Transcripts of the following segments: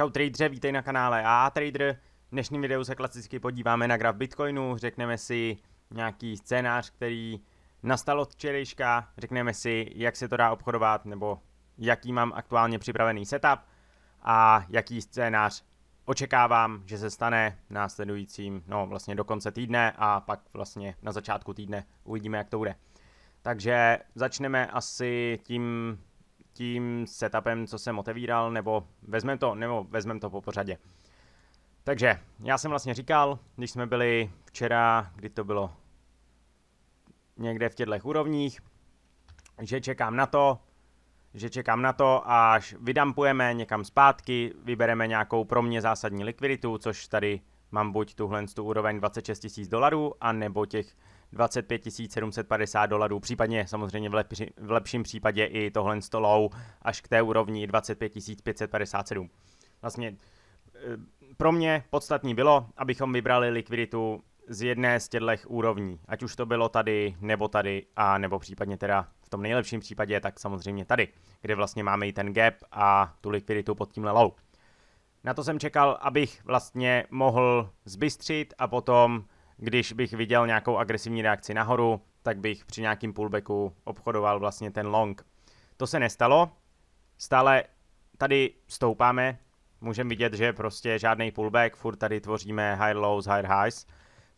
Čau tradere, vítej na kanále A Trader. V dnešním videu se klasicky podíváme na graf Bitcoinu, řekneme si nějaký scénář, který nastal od včerejška, řekneme si, jak se to dá obchodovat, nebo jaký mám aktuálně připravený setup a jaký scénář očekávám, že se stane následujícím, no vlastně do konce týdne a pak vlastně na začátku týdne uvidíme, jak to bude. Takže začneme asi tím tím setupem, co jsem otevíral, nebo vezmem to, nebo vezmem to po pořadě. Takže, já jsem vlastně říkal, když jsme byli včera, kdy to bylo někde v těchto úrovních, že čekám na to, že čekám na to, až vydampujeme někam zpátky, vybereme nějakou pro mě zásadní likviditu, což tady mám buď tuhle tu úroveň 26 000 dolarů, anebo těch 25 750 dolarů, případně samozřejmě v, lepři, v lepším případě i tohle stolou až k té úrovni 25 557. Vlastně eh, pro mě podstatní bylo, abychom vybrali likviditu z jedné z těchto úrovní, ať už to bylo tady, nebo tady, a nebo případně teda v tom nejlepším případě, tak samozřejmě tady, kde vlastně máme i ten gap a tu likviditu pod tímhle low. Na to jsem čekal, abych vlastně mohl zbystřit a potom když bych viděl nějakou agresivní reakci nahoru, tak bych při nějakým pullbacku obchodoval vlastně ten long. To se nestalo, stále tady stoupáme, můžeme vidět, že prostě žádný pullback, furt tady tvoříme high lows, high highs,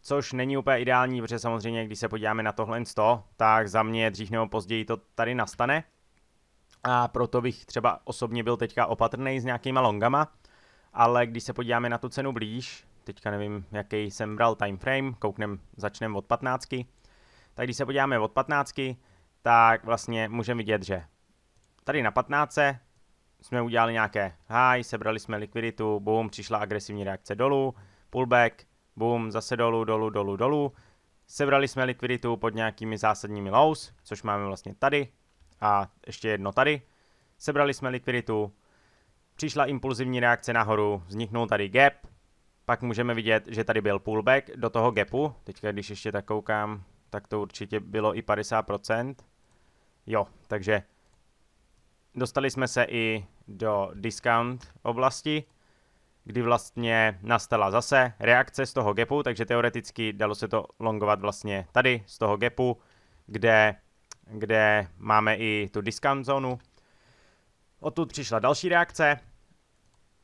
což není úplně ideální, protože samozřejmě, když se podíváme na tohle 100, tak za mě dřív nebo později to tady nastane. A proto bych třeba osobně byl teďka opatrný s nějakýma longama, ale když se podíváme na tu cenu blíž, teďka nevím, jaký jsem bral time frame, kouknem, začneme od 15. Tak když se podíváme od 15, tak vlastně můžeme vidět, že tady na 15 jsme udělali nějaké high, sebrali jsme likviditu, boom, přišla agresivní reakce dolů, pullback, boom, zase dolů, dolů, dolů, dolů. Sebrali jsme likviditu pod nějakými zásadními lows, což máme vlastně tady a ještě jedno tady. Sebrali jsme likviditu, přišla impulzivní reakce nahoru, vzniknul tady gap, pak můžeme vidět, že tady byl pullback do toho gapu. Teďka, když ještě tak koukám, tak to určitě bylo i 50%. Jo, takže dostali jsme se i do discount oblasti, kdy vlastně nastala zase reakce z toho gapu, takže teoreticky dalo se to longovat vlastně tady z toho gapu, kde, kde máme i tu discount zónu. Odtud přišla další reakce,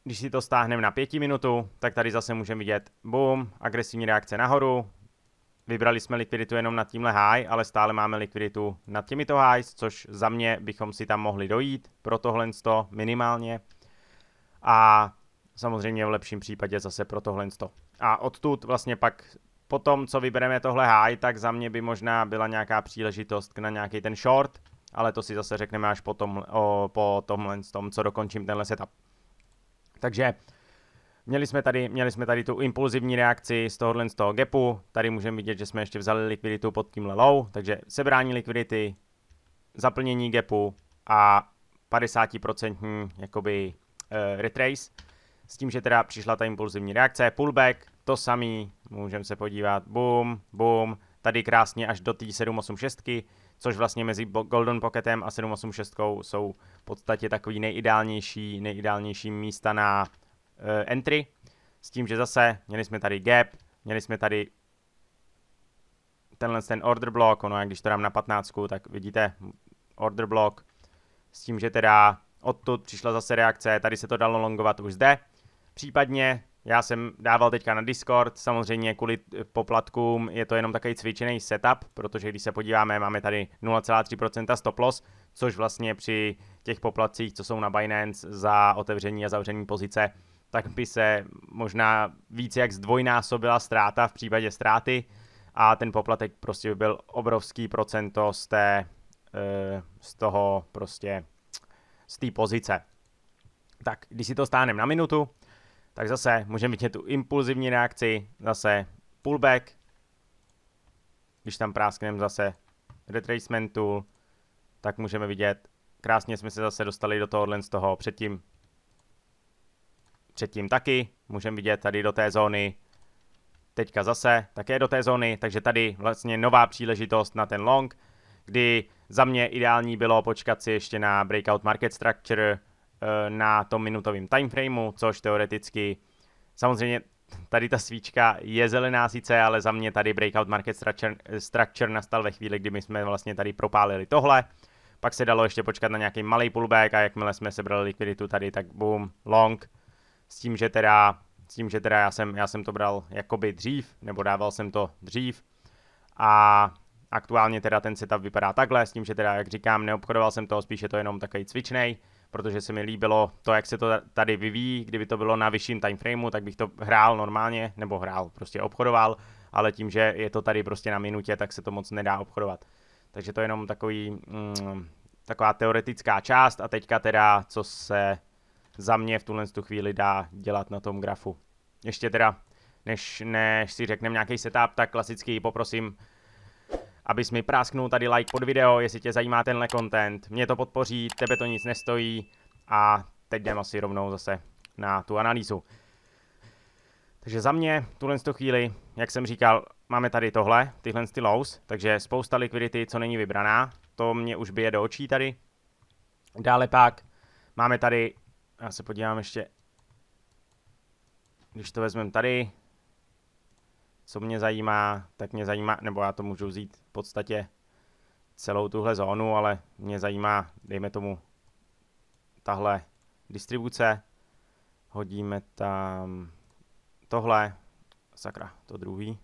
když si to stáhneme na 5 minutu, tak tady zase můžeme vidět, boom, agresivní reakce nahoru. Vybrali jsme likviditu jenom nad tímhle high, ale stále máme likviditu nad těmito highs, což za mě bychom si tam mohli dojít pro tohle minimálně. A samozřejmě v lepším případě zase pro tohle. A odtud vlastně pak po tom, co vybereme tohle high, tak za mě by možná byla nějaká příležitost na nějaký ten short, ale to si zase řekneme až tom, o, po tomhle, tom, co dokončím tenhle setup. Takže Měli jsme, tady, měli jsme tady tu impulzivní reakci z tohohle z toho gapu. Tady můžeme vidět, že jsme ještě vzali likviditu pod tímhle low, takže sebrání likvidity, zaplnění gapu a 50% jakoby uh, retrace. S tím, že teda přišla ta impulzivní reakce, pullback, to samý, můžeme se podívat, boom, boom, tady krásně až do té 786 což vlastně mezi Golden Pocketem a 786 jsou v podstatě takový nejideálnější, nejideálnější místa na uh, entry, s tím, že zase měli jsme tady gap, měli jsme tady tenhle ten order block, ono, když to dám na 15, tak vidíte order block, s tím, že teda odtud přišla zase reakce, tady se to dalo longovat už zde, případně já jsem dával teďka na Discord, samozřejmě kvůli eh, poplatkům je to jenom takový cvičený setup, protože když se podíváme, máme tady 0,3% stop loss, což vlastně při těch poplatcích, co jsou na Binance za otevření a zavření pozice, tak by se možná více jak zdvojnásobila ztráta v případě ztráty a ten poplatek prostě by byl obrovský procento z té, eh, z toho prostě, z té pozice. Tak, když si to stáhneme na minutu, tak zase můžeme vidět tu impulzivní reakci, zase pullback, když tam práskneme zase retracement tool, tak můžeme vidět, krásně jsme se zase dostali do tohohle z toho předtím, předtím taky, můžeme vidět tady do té zóny, teďka zase také do té zóny, takže tady vlastně nová příležitost na ten long, kdy za mě ideální bylo počkat si ještě na breakout market structure, Eh, na tom minutovém timeframeu, což teoreticky samozřejmě tady ta svíčka je zelená sice, ale za mě tady breakout market structure, structure nastal ve chvíli, kdy my jsme vlastně tady propálili tohle. Pak se dalo ještě počkat na nějaký malý pullback a jakmile jsme sebrali likviditu tady, tak boom, long. S tím, že teda, s tím, že teda já, jsem, já jsem to bral jakoby dřív, nebo dával jsem to dřív. A aktuálně teda ten setup vypadá takhle, s tím, že teda, jak říkám, neobchodoval jsem to, spíše to jenom takový cvičnej protože se mi líbilo to, jak se to tady vyvíjí. Kdyby to bylo na vyšším timeframeu, tak bych to hrál normálně, nebo hrál, prostě obchodoval, ale tím, že je to tady prostě na minutě, tak se to moc nedá obchodovat. Takže to je jenom takový, mm, taková teoretická část a teďka teda, co se za mě v tuhle tu chvíli dá dělat na tom grafu. Ještě teda, než, než si řekneme nějaký setup, tak klasicky poprosím abys mi prásknul tady like pod video, jestli tě zajímá tenhle content. Mě to podpoří, tebe to nic nestojí a teď jdem asi rovnou zase na tu analýzu. Takže za mě, tuhle z chvíli, jak jsem říkal, máme tady tohle, tyhle ty lows, takže spousta likvidity, co není vybraná, to mě už bije do očí tady. Dále pak máme tady, já se podívám ještě, když to vezmeme tady, co mě zajímá, tak mě zajímá, nebo já to můžu vzít v podstatě celou tuhle zónu, ale mě zajímá, dejme tomu, tahle distribuce, hodíme tam tohle, sakra, to druhý,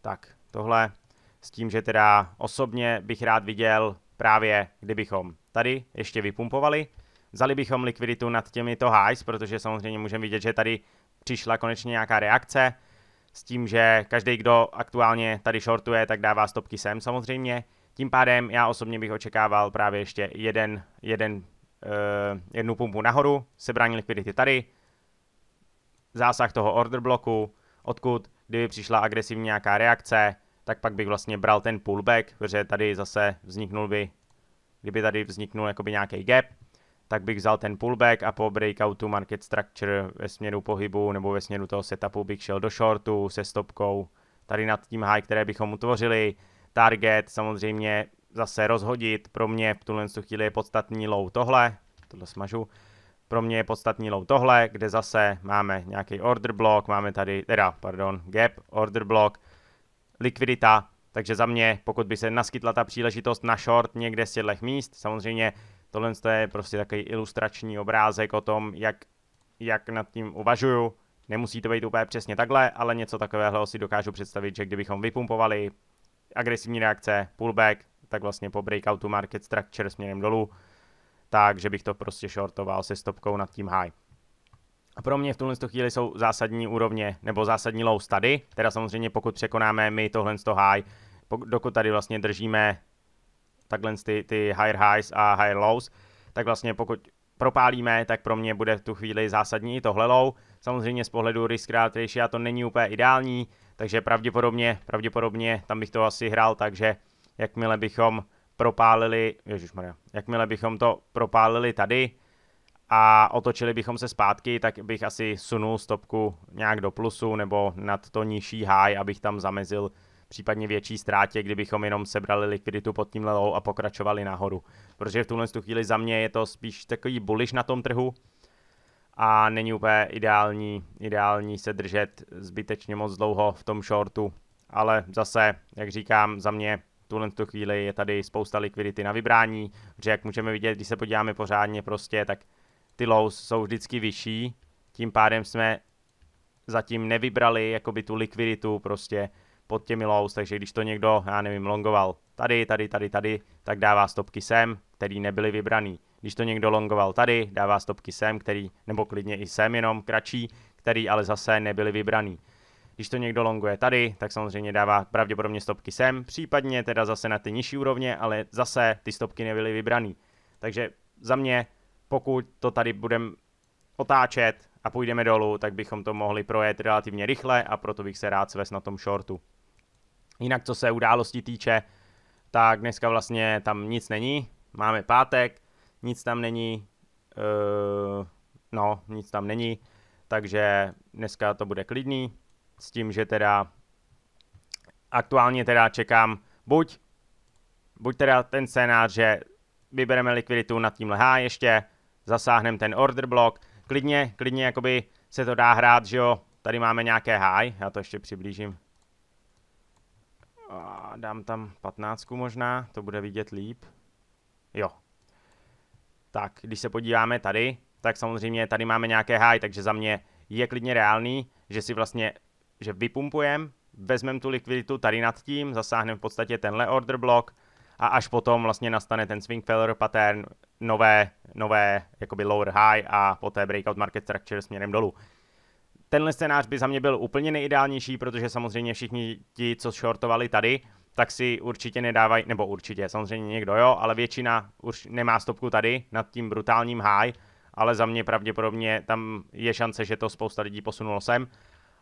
tak tohle, s tím, že teda osobně bych rád viděl právě, kdybychom tady ještě vypumpovali, vzali bychom likviditu nad těmito highs, protože samozřejmě můžeme vidět, že tady přišla konečně nějaká reakce, s tím, že každý, kdo aktuálně tady shortuje, tak dává stopky sem samozřejmě. Tím pádem já osobně bych očekával právě ještě jeden, jeden, uh, jednu pumpu nahoru, sebrání likvidity tady, zásah toho order bloku, odkud kdyby přišla agresivní nějaká reakce, tak pak bych vlastně bral ten pullback, protože tady zase vzniknul by, kdyby tady vzniknul jakoby nějaký gap, tak bych vzal ten pullback a po breakoutu market structure ve směru pohybu nebo ve směru toho setupu bych šel do shortu se stopkou tady nad tím high, které bychom utvořili. Target samozřejmě zase rozhodit, pro mě v tuhle chvíli je podstatný low tohle, tohle smažu, pro mě je podstatný low tohle, kde zase máme nějaký order block, máme tady, teda, pardon, gap, order block, likvidita, takže za mě, pokud by se naskytla ta příležitost na short někde z těchto míst, samozřejmě Tohle je prostě takový ilustrační obrázek o tom, jak, jak nad tím uvažuju. Nemusí to být úplně přesně takhle, ale něco takového si dokážu představit, že kdybychom vypumpovali agresivní reakce, pullback, tak vlastně po breakoutu market structure směrem dolů, takže bych to prostě shortoval se stopkou nad tím high. A pro mě v tuhle chvíli jsou zásadní úrovně, nebo zásadní low tady, teda samozřejmě pokud překonáme my tohle high, dokud tady vlastně držíme takhle ty, ty higher highs a higher lows, tak vlastně pokud propálíme, tak pro mě bude v tu chvíli zásadní i tohle low. Samozřejmě z pohledu risk reward ratio to není úplně ideální, takže pravděpodobně, pravděpodobně tam bych to asi hrál, takže jakmile bychom propálili, ježišmarja, jakmile bychom to propálili tady a otočili bychom se zpátky, tak bych asi sunul stopku nějak do plusu nebo nad to nižší high, abych tam zamezil případně větší ztrátě, kdybychom jenom sebrali likviditu pod tím levou a pokračovali nahoru. Protože v tuhle tu chvíli za mě je to spíš takový bullish na tom trhu a není úplně ideální, ideální se držet zbytečně moc dlouho v tom shortu. Ale zase, jak říkám, za mě tuhle tu chvíli je tady spousta likvidity na vybrání, protože jak můžeme vidět, když se podíváme pořádně prostě, tak ty lows jsou vždycky vyšší, tím pádem jsme zatím nevybrali jakoby tu likviditu prostě pod těmi lows, takže když to někdo, já nevím, longoval tady, tady, tady, tady, tak dává stopky sem, který nebyly vybraný. Když to někdo longoval tady, dává stopky sem, který, nebo klidně i sem, jenom kratší, který ale zase nebyly vybraný. Když to někdo longuje tady, tak samozřejmě dává pravděpodobně stopky sem, případně teda zase na ty nižší úrovně, ale zase ty stopky nebyly vybraný. Takže za mě, pokud to tady budeme otáčet a půjdeme dolů, tak bychom to mohli projet relativně rychle a proto bych se rád svést na tom shortu. Jinak, co se události týče, tak dneska vlastně tam nic není. Máme pátek, nic tam není. Uh, no, nic tam není. Takže dneska to bude klidný. S tím, že teda aktuálně teda čekám buď, buď teda ten scénář, že vybereme likviditu nad tím lehá, ještě, zasáhneme ten order block, klidně, klidně jakoby se to dá hrát, že jo, tady máme nějaké high, já to ještě přiblížím, a dám tam patnáctku možná, to bude vidět líp. Jo. Tak, když se podíváme tady, tak samozřejmě tady máme nějaké high, takže za mě je klidně reálný, že si vlastně, že vypumpujem, vezmeme tu likviditu tady nad tím, zasáhneme v podstatě tenhle order block a až potom vlastně nastane ten swing failure pattern, nové, nové jakoby lower high a poté breakout market structure směrem dolů. Tenhle scénář by za mě byl úplně nejideálnější, protože samozřejmě všichni ti, co shortovali tady, tak si určitě nedávají, nebo určitě, samozřejmě někdo jo, ale většina už nemá stopku tady nad tím brutálním high, ale za mě pravděpodobně tam je šance, že to spousta lidí posunulo sem.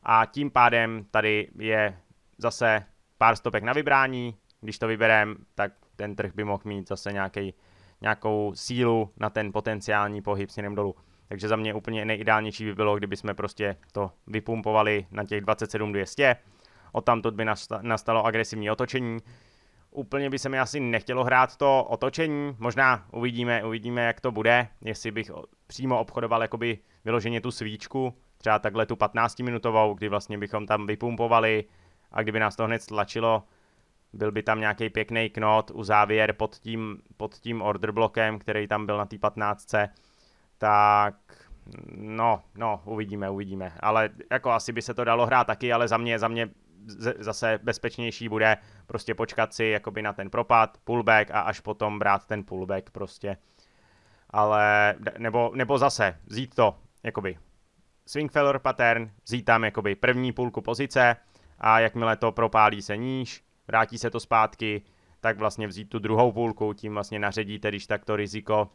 A tím pádem tady je zase pár stopek na vybrání, když to vyberem, tak ten trh by mohl mít zase nějaký, nějakou sílu na ten potenciální pohyb směrem dolů takže za mě úplně nejideálnější by bylo, kdyby jsme prostě to vypumpovali na těch 27 200, odtamtud by nastalo agresivní otočení, úplně by se mi asi nechtělo hrát to otočení, možná uvidíme, uvidíme, jak to bude, jestli bych přímo obchodoval jakoby vyloženě tu svíčku, třeba takhle tu 15-minutovou, kdy vlastně bychom tam vypumpovali a kdyby nás to hned stlačilo, byl by tam nějaký pěkný knot, uzávěr pod tím, pod tím order blokem, který tam byl na té 15 tak no, no, uvidíme, uvidíme. Ale jako asi by se to dalo hrát taky, ale za mě, za mě zase bezpečnější bude prostě počkat si jakoby na ten propad, pullback a až potom brát ten pullback prostě. Ale, nebo, nebo zase, vzít to, jakoby swing failure pattern, vzít tam jakoby první půlku pozice a jakmile to propálí se níž, vrátí se to zpátky, tak vlastně vzít tu druhou půlku, tím vlastně naředíte, když tak to riziko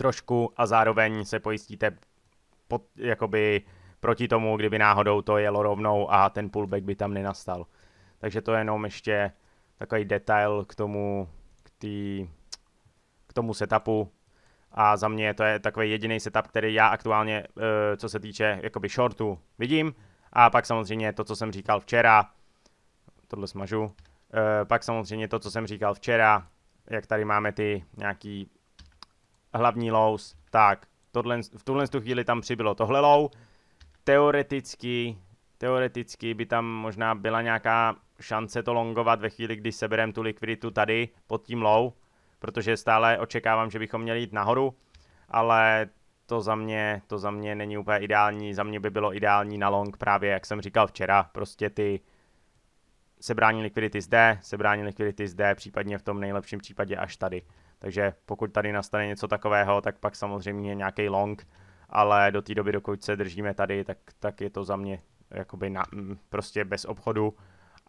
trošku a zároveň se pojistíte pod, jakoby proti tomu, kdyby náhodou to jelo rovnou a ten pullback by tam nenastal. Takže to je jenom ještě takový detail k tomu, k, tý, k tomu setupu. A za mě to je takový jediný setup, který já aktuálně, eh, co se týče jakoby shortu, vidím. A pak samozřejmě to, co jsem říkal včera, tohle smažu, eh, pak samozřejmě to, co jsem říkal včera, jak tady máme ty nějaký hlavní lows, tak, tohle, v tuhle tu chvíli tam přibylo tohle low, teoreticky, teoreticky by tam možná byla nějaká šance to longovat ve chvíli, kdy seberem tu likviditu tady pod tím low, protože stále očekávám, že bychom měli jít nahoru, ale to za mě, to za mě není úplně ideální, za mě by bylo ideální na long právě, jak jsem říkal včera, prostě ty sebrání likvidity zde, sebrání likvidity zde, případně v tom nejlepším případě až tady. Takže pokud tady nastane něco takového, tak pak samozřejmě nějaký long, ale do té doby, dokud se držíme tady, tak, tak je to za mě jakoby na, mm, prostě bez obchodu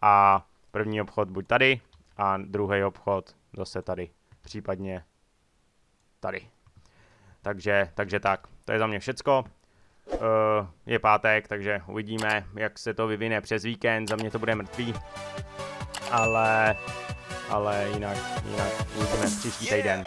a první obchod buď tady a druhý obchod zase tady, případně tady. Takže, takže tak, to je za mě všecko. Eh, je pátek, takže uvidíme, jak se to vyvine přes víkend. Za mě to bude mrtvý. Ale ale jinak, jinak uvidíme příští týden.